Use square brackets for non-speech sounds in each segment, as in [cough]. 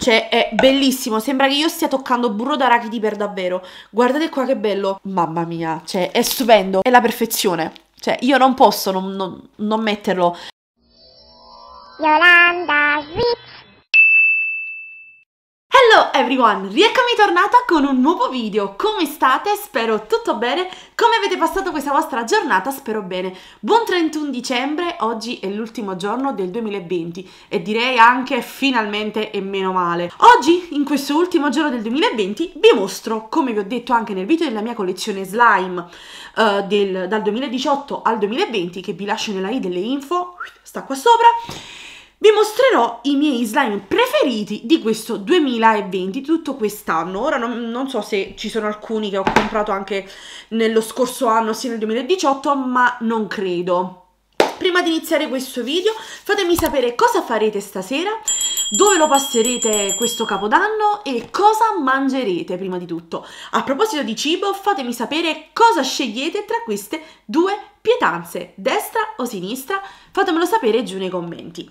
Cioè, è bellissimo. Sembra che io stia toccando burro d'arachidi per davvero. Guardate qua che bello. Mamma mia, cioè, è stupendo. È la perfezione. Cioè, io non posso non, non, non metterlo. Yolanda Switch. Hello everyone, rieccomi tornata con un nuovo video, come state? Spero tutto bene, come avete passato questa vostra giornata? Spero bene. Buon 31 dicembre, oggi è l'ultimo giorno del 2020 e direi anche finalmente e meno male. Oggi, in questo ultimo giorno del 2020, vi mostro, come vi ho detto anche nel video della mia collezione slime uh, del, dal 2018 al 2020, che vi lascio nella i delle info, sta qua sopra, vi mostrerò i miei slime preferiti di questo 2020, tutto quest'anno. Ora non, non, so se ci sono alcuni che ho comprato anche nello scorso anno, sia nel 2018, ma non credo. Prima di iniziare questo video fatemi sapere cosa farete stasera, dove lo passerete questo capodanno e cosa mangerete prima di tutto. A proposito di cibo, fatemi sapere cosa scegliete tra queste due pietanze, destra o sinistra, fatemelo sapere giù nei commenti.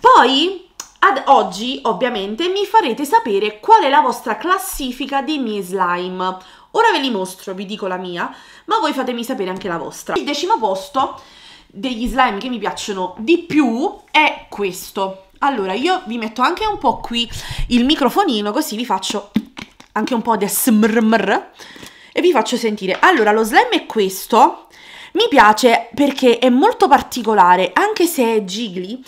Poi ad oggi, ovviamente, mi farete sapere qual è la vostra classifica dei miei slime. Ora ve li mostro, vi dico la mia, ma voi fatemi sapere anche la vostra. Il decimo posto degli slime che mi piacciono di più è questo. Allora, io vi metto anche un po' qui il microfonino, così vi faccio anche un po' di smrmr e vi faccio sentire. Allora, lo slime è questo. Mi piace perché è molto particolare, anche se è gigli.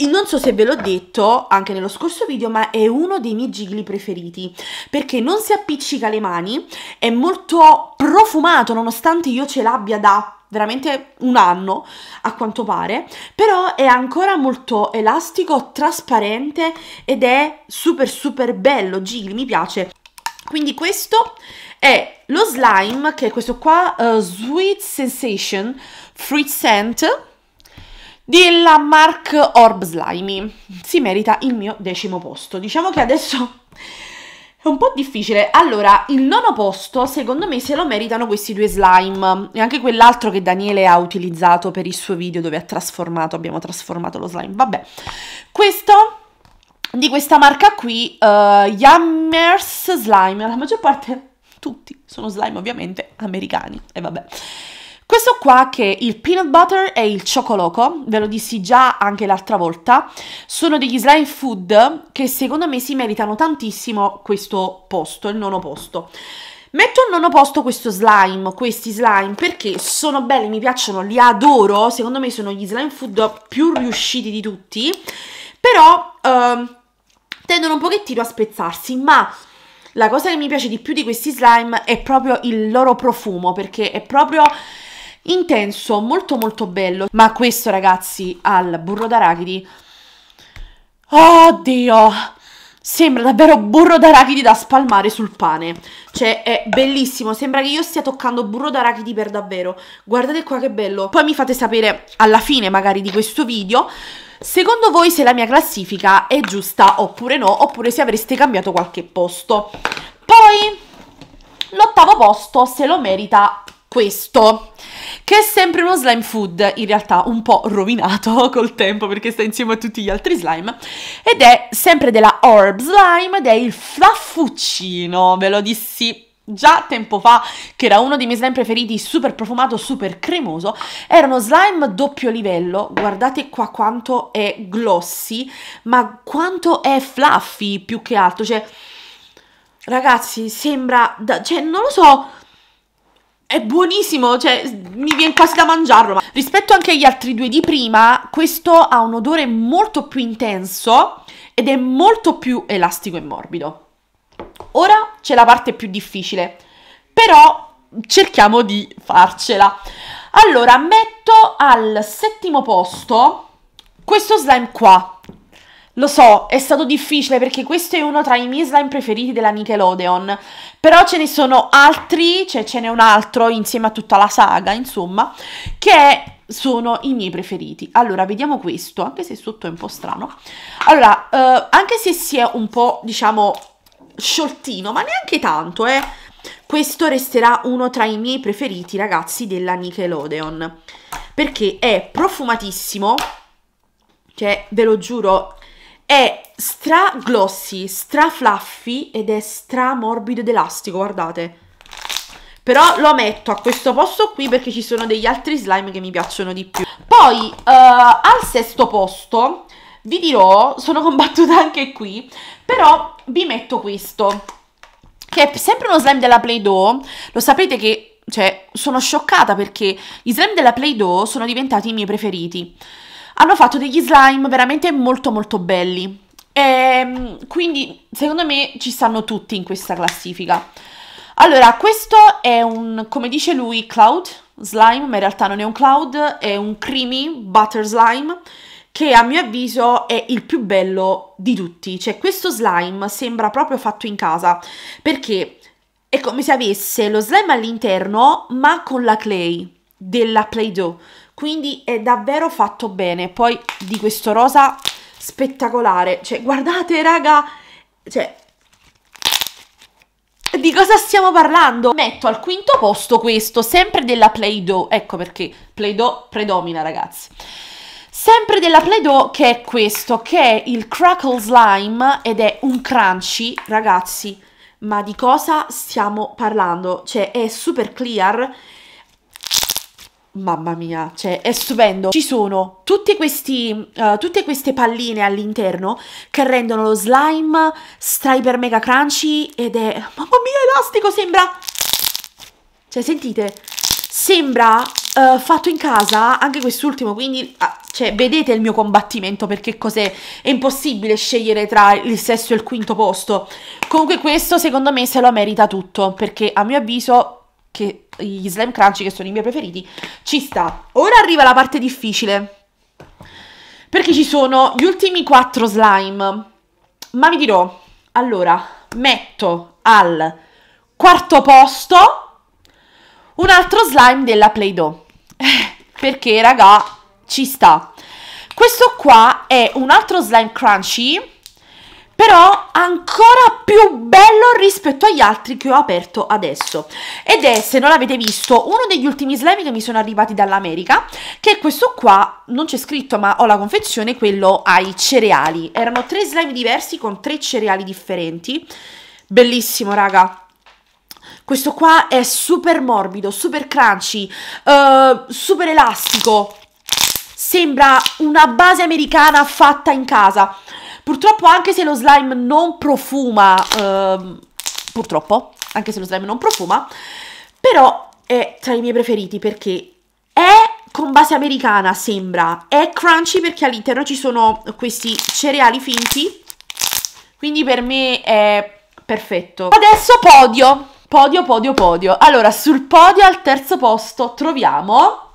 Non so se ve l'ho detto anche nello scorso video, ma è uno dei miei gigli preferiti perché non si appiccica le mani, è molto profumato nonostante io ce l'abbia da veramente un anno a quanto pare, però è ancora molto elastico, trasparente ed è super super bello, Gigli, mi piace. Quindi questo è lo slime, che è questo qua, uh, Sweet Sensation Fruit Scent, della Mark Orb Slimy. Si merita il mio decimo posto. Diciamo che adesso è un po' difficile. Allora, il nono posto, secondo me, se lo meritano questi due slime. E anche quell'altro che Daniele ha utilizzato per il suo video dove ha trasformato, abbiamo trasformato lo slime. Vabbè. Questo, di questa marca qui, uh, Yammers Slime. La maggior parte, tutti, sono slime ovviamente americani. E vabbè. Questo qua che è il peanut butter e il ciocoloco, ve lo dissi già anche l'altra volta, sono degli slime food che secondo me si meritano tantissimo questo posto, il nono posto. Metto al nono posto questo slime, questi slime, perché sono belli, mi piacciono, li adoro, secondo me sono gli slime food più riusciti di tutti, però eh, tendono un pochettino a spezzarsi, ma la cosa che mi piace di più di questi slime è proprio il loro profumo, perché è proprio intenso, molto molto bello, ma questo ragazzi al burro d'arachidi, oddio, sembra davvero burro d'arachidi da spalmare sul pane, cioè è bellissimo, sembra che io stia toccando burro d'arachidi per davvero, guardate qua che bello, poi mi fate sapere alla fine magari di questo video secondo voi se la mia classifica è giusta oppure no, oppure se avreste cambiato qualche posto. Poi l'ottavo posto se lo merita questo, che è sempre uno slime food, in realtà un po' rovinato [laughs] col tempo perché sta insieme a tutti gli altri slime, ed è sempre della Orb Slime ed è il flaffuccino, ve lo dissi già tempo fa, che era uno dei miei slime preferiti, super profumato, super cremoso, era uno slime doppio livello, guardate qua quanto è glossy, ma quanto è fluffy più che altro, cioè... Ragazzi, sembra... Da, cioè, non lo so è buonissimo, cioè mi viene quasi da mangiarlo. Ma... Rispetto anche agli altri due di prima, questo ha un odore molto più intenso ed è molto più elastico e morbido. Ora c'è la parte più difficile, però cerchiamo di farcela. Allora, metto al settimo posto questo slime qua, lo so, è stato difficile perché questo è uno tra i miei slime preferiti della Nickelodeon, però ce ne sono altri, cioè ce n'è un altro insieme a tutta la saga, insomma, che sono i miei preferiti. Allora, vediamo questo, anche se sotto è un po' strano. Allora, eh, anche se si è un po', diciamo, scioltino, ma neanche tanto, eh. Questo resterà uno tra i miei preferiti, ragazzi, della Nickelodeon. Perché è profumatissimo, cioè, ve lo giuro, è stra glossy, stra fluffy ed è stra morbido ed elastico, guardate. Però lo metto a questo posto qui perché ci sono degli altri slime che mi piacciono di più. Poi, uh, al sesto posto, vi dirò, sono combattuta anche qui, però vi metto questo, che è sempre uno slime della Play-Doh. Lo sapete che, cioè, sono scioccata perché i slime della Play-Doh sono diventati i miei preferiti hanno fatto degli slime veramente molto molto belli. E, ehm, quindi secondo me ci stanno tutti in questa classifica. Allora, questo è un, come dice lui, cloud slime, ma in realtà non è un cloud, è un creamy butter slime che a mio avviso è il più bello di tutti. Cioè, questo slime sembra proprio fatto in casa, perché è come se avesse lo slime all'interno, ma con la clay della Play-Doh quindi è davvero fatto bene. Poi di questo rosa spettacolare, cioè guardate raga, cioè di cosa stiamo parlando? Metto al quinto posto questo, sempre della Play-Doh, ecco perché Play-Doh predomina ragazzi. Sempre della Play-Doh che è questo, che è il Crackle Slime ed è un crunchy, ragazzi, ma di cosa stiamo parlando? Cioè è super clear Mamma mia, cioè è stupendo. Ci sono questi, uh, tutte queste palline all'interno che rendono lo slime striper mega crunchy ed è... Mamma mia, elastico, sembra... Cioè, sentite, sembra uh, fatto in casa anche quest'ultimo, quindi... Uh, cioè, vedete il mio combattimento perché cos'è? È impossibile scegliere tra il sesto e il quinto posto. Comunque questo, secondo me, se lo merita tutto, perché a mio avviso... Che gli slime crunchy che sono i miei preferiti, ci sta. Ora arriva la parte difficile. Perché ci sono gli ultimi 4 slime. Ma vi dirò, allora, metto al quarto posto un altro slime della Play-Doh. [laughs] Perché, raga, ci sta. Questo qua è un altro slime crunchy però ancora più bello rispetto agli altri che ho aperto adesso. Ed è, se non l'avete visto, uno degli ultimi slime che mi sono arrivati dall'America, che è questo qua, non c'è scritto ma ho la confezione, quello ai cereali. Erano tre slime diversi con tre cereali differenti. Bellissimo, raga. Questo qua è super morbido, super crunchy, uh, super elastico. Sembra una base americana fatta in casa. Purtroppo anche se lo slime non profuma, ehm, purtroppo, anche se lo slime non profuma, però è tra i miei preferiti perché è con base americana, sembra, è crunchy perché all'interno ci sono questi cereali finti, quindi per me è perfetto. Adesso podio, podio, podio, podio. Allora, sul podio al terzo posto troviamo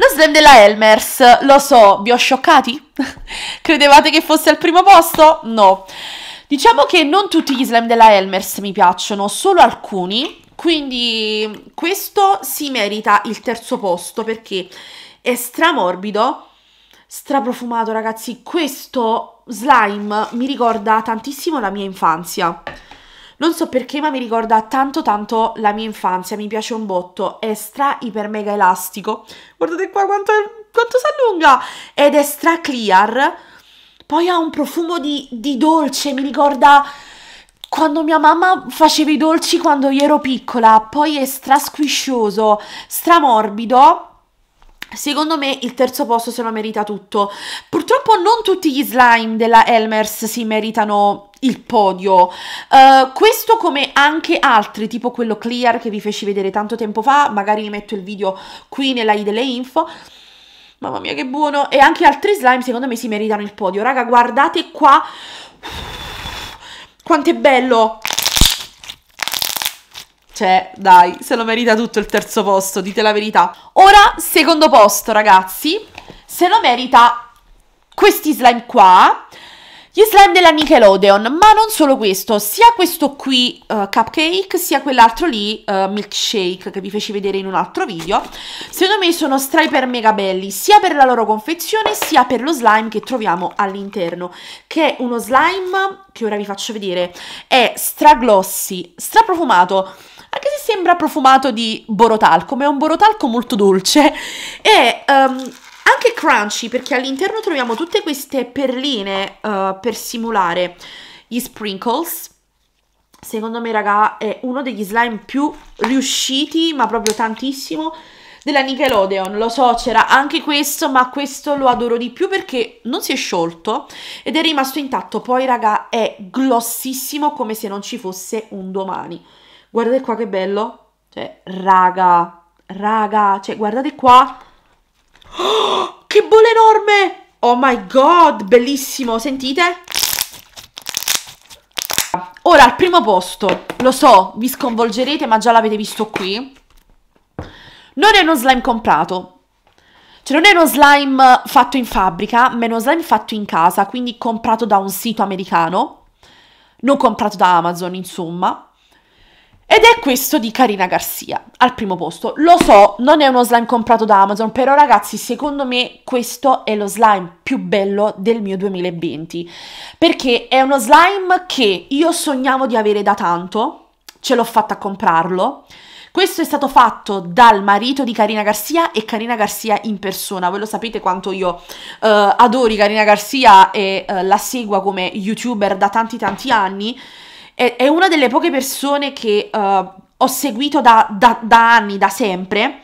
lo slam della Elmers, lo so, vi ho scioccati? [laughs] Credevate che fosse al primo posto? No. Diciamo che non tutti gli slam della Elmers mi piacciono, solo alcuni, quindi questo si merita il terzo posto perché è stramorbido, straprofumato ragazzi, questo slime mi ricorda tantissimo la mia infanzia. Non so perché, ma mi ricorda tanto tanto la mia infanzia, mi piace un botto, è stra iper mega elastico. Guardate qua quanto, quanto si allunga! Ed è stra clear. Poi ha un profumo di, di dolce, mi ricorda quando mia mamma faceva i dolci quando io ero piccola, poi è stra squiscioso, stra morbido. Secondo me il terzo posto se lo merita tutto. Purtroppo non tutti gli slime della Elmers si meritano il podio. Uh, questo come anche altri, tipo quello Clear che vi feci vedere tanto tempo fa, magari vi metto il video qui nella i delle info. Mamma mia che buono! E anche altri slime secondo me si meritano il podio. Raga, guardate qua quanto è bello! Cioè, dai, se lo merita tutto il terzo posto, dite la verità. Ora, secondo posto, ragazzi. Se lo merita questi slime qua. Gli slime della Nickelodeon, ma non solo questo, sia questo qui uh, cupcake, sia quell'altro lì uh, milkshake che vi feci vedere in un altro video. Secondo me sono striper mega belli, sia per la loro confezione, sia per lo slime che troviamo all'interno, che è uno slime che ora vi faccio vedere, è stra glossy, stra profumato anche se sembra profumato di borotalco, ma è un borotalco molto dolce e um, anche crunchy perché all'interno troviamo tutte queste perline uh, per simulare gli sprinkles. Secondo me, raga, è uno degli slime più riusciti, ma proprio tantissimo, della Nickelodeon. Lo so, c'era anche questo, ma questo lo adoro di più perché non si è sciolto ed è rimasto intatto. Poi, raga, è glossissimo come se non ci fosse un domani. Guardate qua che bello. Cioè, raga, raga, cioè guardate qua. Oh, [gasps] che bolle enorme! Oh my god, bellissimo, sentite? Ora, al primo posto, lo so, vi sconvolgerete, ma già l'avete visto qui. Non è uno slime comprato, cioè non è uno slime fatto in fabbrica, ma è uno slime fatto in casa, quindi comprato da un sito americano, non comprato da Amazon, insomma. Ed è questo di Carina Garcia, al primo posto. Lo so, non è uno slime comprato da Amazon, però ragazzi, secondo me questo è lo slime più bello del mio 2020, perché è uno slime che io sognavo di avere da tanto, ce l'ho fatta a comprarlo. Questo è stato fatto dal marito di Carina Garcia e Carina Garcia in persona. Voi lo sapete quanto io eh, adori Carina Garcia e eh, la seguo come youtuber da tanti tanti anni è, è una delle poche persone che uh, ho seguito da, da, da, anni, da sempre,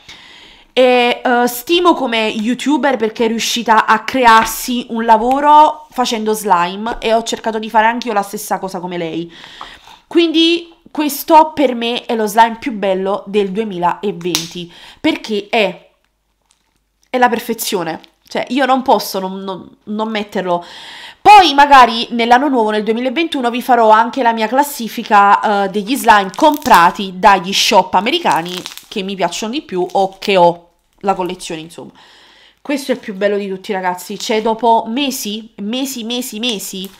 e uh, stimo come youtuber perché è riuscita a crearsi un lavoro facendo slime e ho cercato di fare anche io la stessa cosa come lei. Quindi questo per me è lo slime più bello del 2020 perché è, è la perfezione. Cioè, io non posso non, non, non, metterlo. Poi magari nell'anno nuovo, nel 2021, vi farò anche la mia classifica uh, degli slime comprati dagli shop americani che mi piacciono di più o che ho la collezione, insomma. Questo è il più bello di tutti, ragazzi. Cioè, dopo mesi, mesi, mesi, mesi,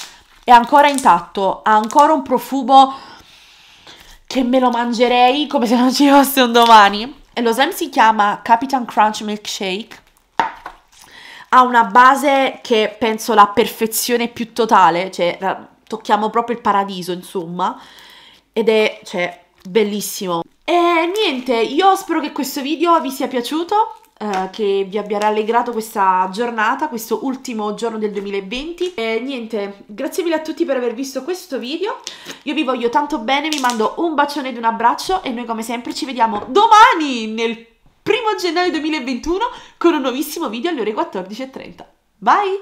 è ancora intatto, ha ancora un profumo che me lo mangerei come se non ci fosse un domani. E lo slime si chiama Capitan Crunch Milkshake ha una base che penso la perfezione più totale, cioè tocchiamo proprio il paradiso, insomma, ed è, cioè, bellissimo. E niente, io spero che questo video vi sia piaciuto, eh, che vi abbia rallegrato questa giornata, questo ultimo giorno del 2020. E niente, grazie mille a tutti per aver visto questo video, io vi voglio tanto bene, vi mando un bacione ed un abbraccio e noi come sempre ci vediamo domani nel 1 gennaio 2021 con un nuovissimo video alle ore 14.30. Bye!